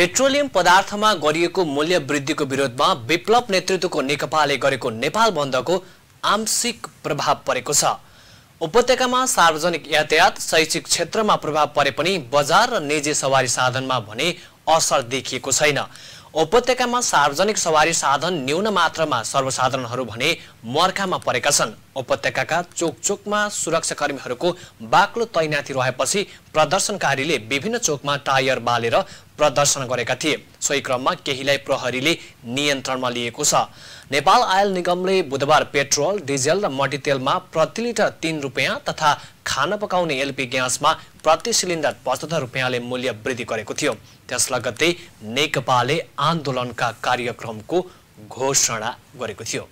petroleum पदार्थमा गरिएको मूल्य वृद्धिको विरोधमा विप्लव नेतृत्वको नेकपाले गरेको नेपाल बन्दको आंशिक प्रभाव परेको छ उपत्यकामा सार्वजनिक यातायात शैक्षिक क्षेत्रमा प्रभाव परे पनि बजार र निजी सवारी साधनमा भने असर देखिएको छैन उपत्यकामा सार्वजनिक सवारी साधन न्यून मात्रामा सर्वसाधारणहरू भने मर्खामा परेका छन् उपत्यकाका चोकचोकमा सुरक्षाकर्मीहरूको बाक्लो तैनाथी रहेपछि प्रदर्शनकारीले विभिन्न चोकमा टायर बालेर प्रदर्शन गरेका थिए सोही क्रममा केहीलाई प्रहरीले नियन्त्रणमा लिएको छ नेपाल आयल निगमले बुधबार पेट्रोल डिजेल र मट्टीतेलमा प्रति लिटर तिन रुपियाँ तथा खाना पकाउने एलपी ग्यासमा प्रति सिलिन्डर पचहत्तर रुपियाँले मूल्य वृद्धि गरेको थियो त्यसलगत्तै नेकपाले आन्दोलनका कार्यक्रमको घोषणा गरेको थियो